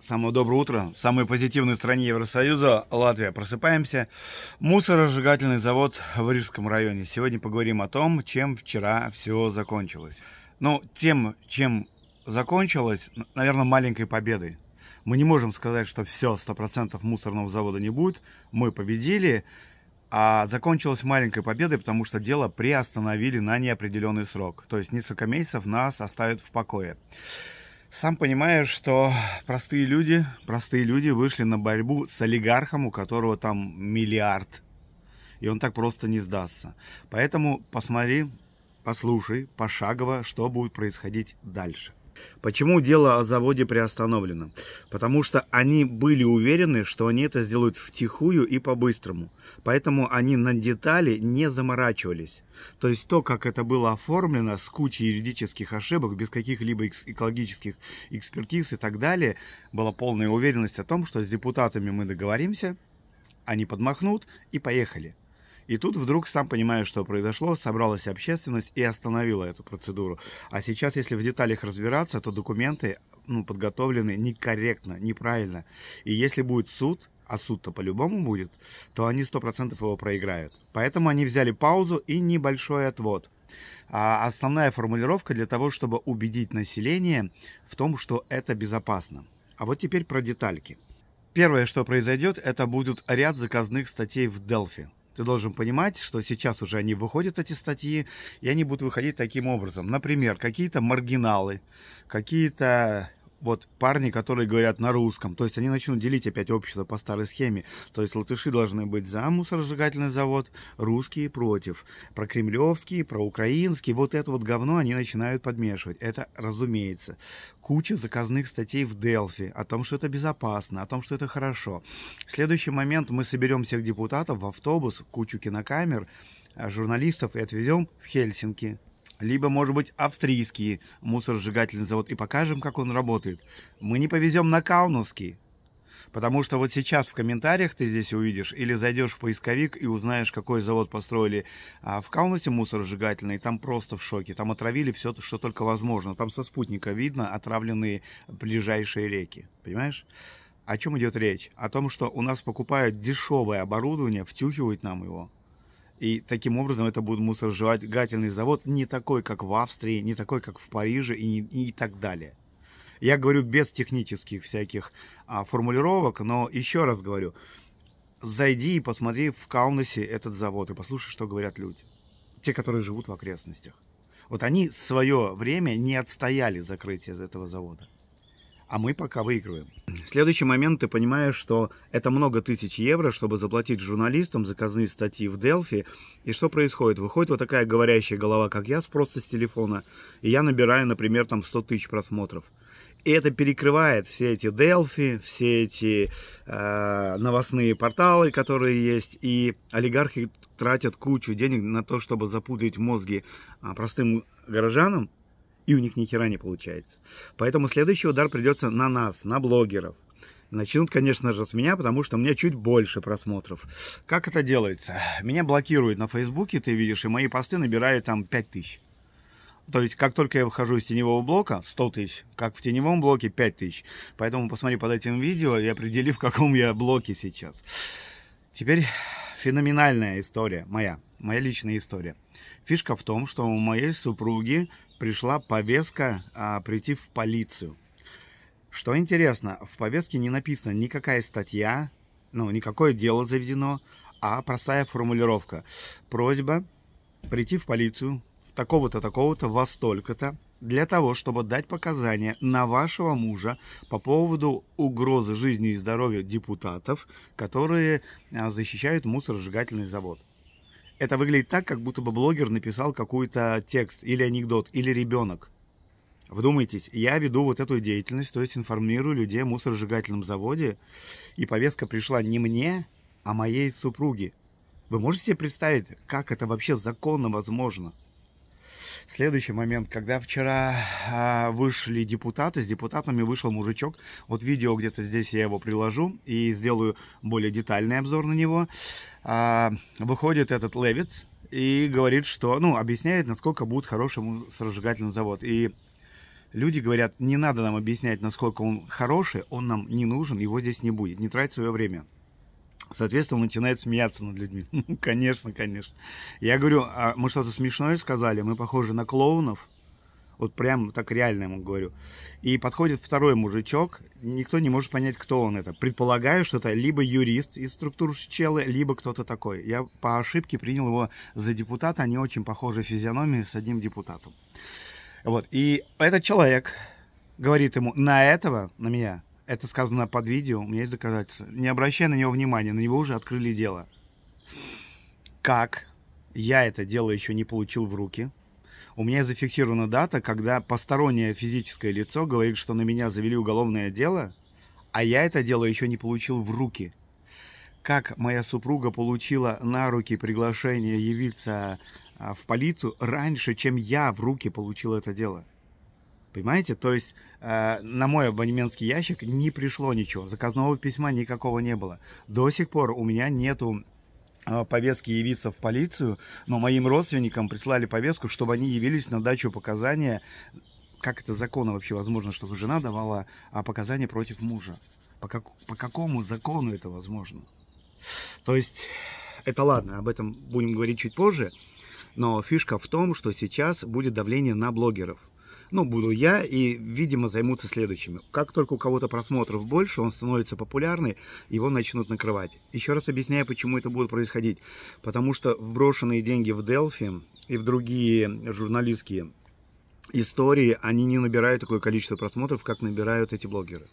Самое доброе утро. В самой позитивной стране Евросоюза, Латвия. Просыпаемся. Мусоросжигательный завод в Рижском районе. Сегодня поговорим о том, чем вчера все закончилось. Ну, тем, чем закончилось, наверное, маленькой победой. Мы не можем сказать, что все, 100% мусорного завода не будет. Мы победили. А закончилось маленькой победой, потому что дело приостановили на неопределенный срок. То есть несколько месяцев нас оставят в покое. Сам понимаешь, что простые люди, простые люди вышли на борьбу с олигархом, у которого там миллиард. И он так просто не сдастся. Поэтому посмотри, послушай пошагово, что будет происходить дальше. Почему дело о заводе приостановлено? Потому что они были уверены, что они это сделают втихую и по-быстрому. Поэтому они на детали не заморачивались. То есть то, как это было оформлено с кучей юридических ошибок, без каких-либо экологических экспертиз и так далее, была полная уверенность о том, что с депутатами мы договоримся, они подмахнут и поехали. И тут вдруг, сам понимая, что произошло, собралась общественность и остановила эту процедуру. А сейчас, если в деталях разбираться, то документы ну, подготовлены некорректно, неправильно. И если будет суд, а суд-то по-любому будет, то они 100% его проиграют. Поэтому они взяли паузу и небольшой отвод. А основная формулировка для того, чтобы убедить население в том, что это безопасно. А вот теперь про детальки. Первое, что произойдет, это будут ряд заказных статей в Дельфи. Ты должен понимать, что сейчас уже они выходят, эти статьи, и они будут выходить таким образом. Например, какие-то маргиналы, какие-то вот парни, которые говорят на русском. То есть они начнут делить опять общество по старой схеме. То есть латыши должны быть за мусоросжигательный завод, русские против. Про кремлевские, про украинские. Вот это вот говно они начинают подмешивать. Это разумеется. Куча заказных статей в Делфи о том, что это безопасно, о том, что это хорошо. В следующий момент мы соберем всех депутатов в автобус, кучу кинокамер, а, журналистов и отвезем в Хельсинки либо, может быть, австрийский мусоросжигательный завод, и покажем, как он работает. Мы не повезем на Каунусский, потому что вот сейчас в комментариях ты здесь увидишь, или зайдешь в поисковик и узнаешь, какой завод построили а в Каунасе мусоросжигательный, там просто в шоке, там отравили все, что только возможно, там со спутника видно отравленные ближайшие реки, понимаешь? О чем идет речь? О том, что у нас покупают дешевое оборудование, втюхивают нам его – и таким образом это будет мусоросжигательный завод не такой, как в Австрии, не такой, как в Париже и, не, и так далее. Я говорю без технических всяких а, формулировок, но еще раз говорю, зайди и посмотри в Каунасе этот завод и послушай, что говорят люди, те, которые живут в окрестностях. Вот они свое время не отстояли закрытие этого завода а мы пока выигрываем. Следующий момент, ты понимаешь, что это много тысяч евро, чтобы заплатить журналистам заказные статьи в Делфи. И что происходит? Выходит вот такая говорящая голова, как я, просто с телефона, и я набираю, например, там 100 тысяч просмотров. И это перекрывает все эти Дельфи, все эти э, новостные порталы, которые есть. И олигархи тратят кучу денег на то, чтобы запутать мозги а, простым горожанам, и у них ни хера не получается. Поэтому следующий удар придется на нас, на блогеров. Начнут, конечно же, с меня, потому что у меня чуть больше просмотров. Как это делается? Меня блокируют на Фейсбуке, ты видишь, и мои посты набирают там 5000. То есть, как только я выхожу из теневого блока, 100 тысяч, как в теневом блоке 5 тысяч. Поэтому посмотри под этим видео и определи, в каком я блоке сейчас. Теперь феноменальная история моя, моя личная история. Фишка в том, что у моей супруги пришла повестка а, прийти в полицию. Что интересно, в повестке не написано никакая статья, ну, никакое дело заведено, а простая формулировка. Просьба прийти в полицию в такого-то, такого-то, во столько-то, для того, чтобы дать показания на вашего мужа по поводу угрозы жизни и здоровья депутатов, которые а, защищают мусоросжигательный завод это выглядит так, как будто бы блогер написал какой-то текст или анекдот, или ребенок. Вдумайтесь, я веду вот эту деятельность, то есть информирую людей о мусоросжигательном заводе, и повестка пришла не мне, а моей супруге. Вы можете себе представить, как это вообще законно возможно? Следующий момент, когда вчера а, вышли депутаты, с депутатами вышел мужичок. Вот видео где-то здесь я его приложу и сделаю более детальный обзор на него. А, выходит этот Левиц и говорит, что, ну, объясняет, насколько будет хорошим сожигательный завод. И люди говорят, не надо нам объяснять, насколько он хороший, он нам не нужен, его здесь не будет, не трать свое время. Соответственно, он начинает смеяться над людьми. Ну, конечно, конечно. Я говорю, а мы что-то смешное сказали, мы похожи на клоунов. Вот прям так реально ему говорю. И подходит второй мужичок, никто не может понять, кто он это. Предполагаю, что это либо юрист из структуры Челы, либо кто-то такой. Я по ошибке принял его за депутата, они очень похожи физиономии с одним депутатом. Вот, и этот человек говорит ему, на этого, на меня, это сказано под видео, у меня есть доказательства. Не обращай на него внимания, на него уже открыли дело. Как я это дело еще не получил в руки, у меня зафиксирована дата, когда постороннее физическое лицо говорит, что на меня завели уголовное дело, а я это дело еще не получил в руки. Как моя супруга получила на руки приглашение явиться а, в полицию раньше, чем я в руки получил это дело? Понимаете? То есть э, на мой абонементский ящик не пришло ничего, заказного письма никакого не было. До сих пор у меня нету э, повестки явиться в полицию, но моим родственникам прислали повестку, чтобы они явились на дачу показания. Как это законно вообще возможно, чтобы жена давала а, показания против мужа? По, как, по какому закону это возможно? То есть, это ладно, об этом будем говорить чуть позже. Но фишка в том, что сейчас будет давление на блогеров ну, буду я, и, видимо, займутся следующими. Как только у кого-то просмотров больше, он становится популярный, его начнут накрывать. Еще раз объясняю, почему это будет происходить. Потому что вброшенные деньги в Delphi и в другие журналистские истории, они не набирают такое количество просмотров, как набирают эти блогеры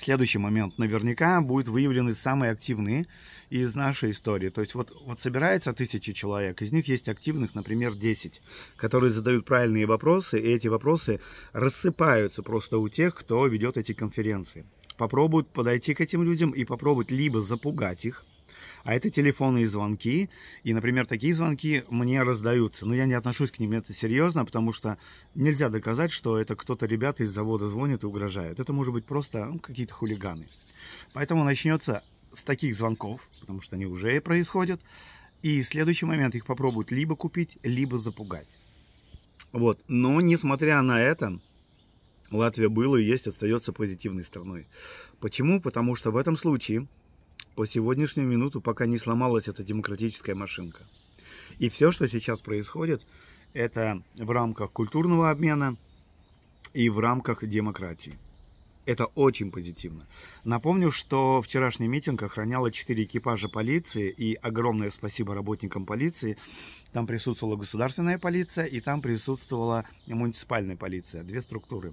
следующий момент. Наверняка будут выявлены самые активные из нашей истории. То есть вот, вот собирается тысячи человек, из них есть активных, например, 10, которые задают правильные вопросы, и эти вопросы рассыпаются просто у тех, кто ведет эти конференции. Попробуют подойти к этим людям и попробовать либо запугать их, а это телефонные звонки, и, например, такие звонки мне раздаются. Но я не отношусь к ним это серьезно, потому что нельзя доказать, что это кто-то ребята из завода звонит и угрожает. Это может быть просто ну, какие-то хулиганы. Поэтому начнется с таких звонков, потому что они уже происходят. И следующий момент их попробуют либо купить, либо запугать. Вот. Но несмотря на это, Латвия была и есть, остается позитивной страной. Почему? Потому что в этом случае по сегодняшнюю минуту, пока не сломалась эта демократическая машинка. И все, что сейчас происходит, это в рамках культурного обмена и в рамках демократии. Это очень позитивно. Напомню, что вчерашний митинг охраняло 4 экипажа полиции, и огромное спасибо работникам полиции. Там присутствовала государственная полиция, и там присутствовала муниципальная полиция. Две структуры.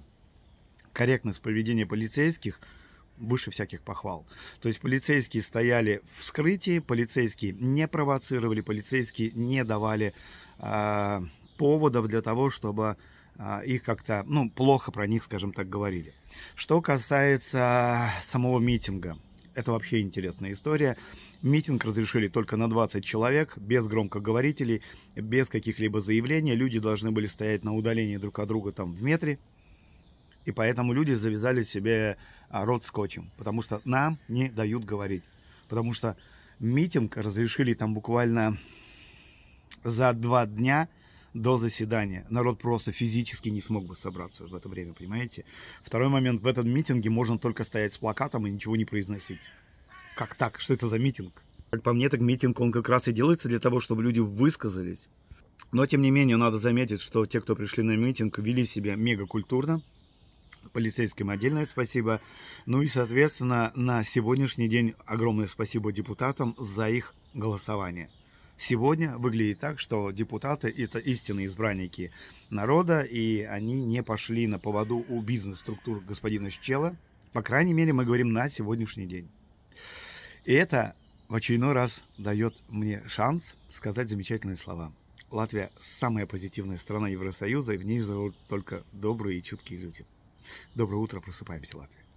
Корректность поведения полицейских – выше всяких похвал. То есть полицейские стояли в скрытии, полицейские не провоцировали, полицейские не давали э, поводов для того, чтобы а, их как-то, ну, плохо про них, скажем так, говорили. Что касается самого митинга, это вообще интересная история. Митинг разрешили только на 20 человек, без громкоговорителей, без каких-либо заявлений. Люди должны были стоять на удалении друг от друга там в метре, и поэтому люди завязали себе а, рот скотчем, потому что нам не дают говорить. Потому что митинг разрешили там буквально за два дня до заседания. Народ просто физически не смог бы собраться в это время, понимаете? Второй момент, в этом митинге можно только стоять с плакатом и ничего не произносить. Как так? Что это за митинг? Как по мне, так митинг, он как раз и делается для того, чтобы люди высказались. Но, тем не менее, надо заметить, что те, кто пришли на митинг, вели себя мега культурно полицейским отдельное спасибо. Ну и, соответственно, на сегодняшний день огромное спасибо депутатам за их голосование. Сегодня выглядит так, что депутаты – это истинные избранники народа, и они не пошли на поводу у бизнес-структур господина Щела. По крайней мере, мы говорим на сегодняшний день. И это в очередной раз дает мне шанс сказать замечательные слова. Латвия – самая позитивная страна Евросоюза, и в ней живут только добрые и чуткие люди. Доброе утро, просыпаемся, Латвия.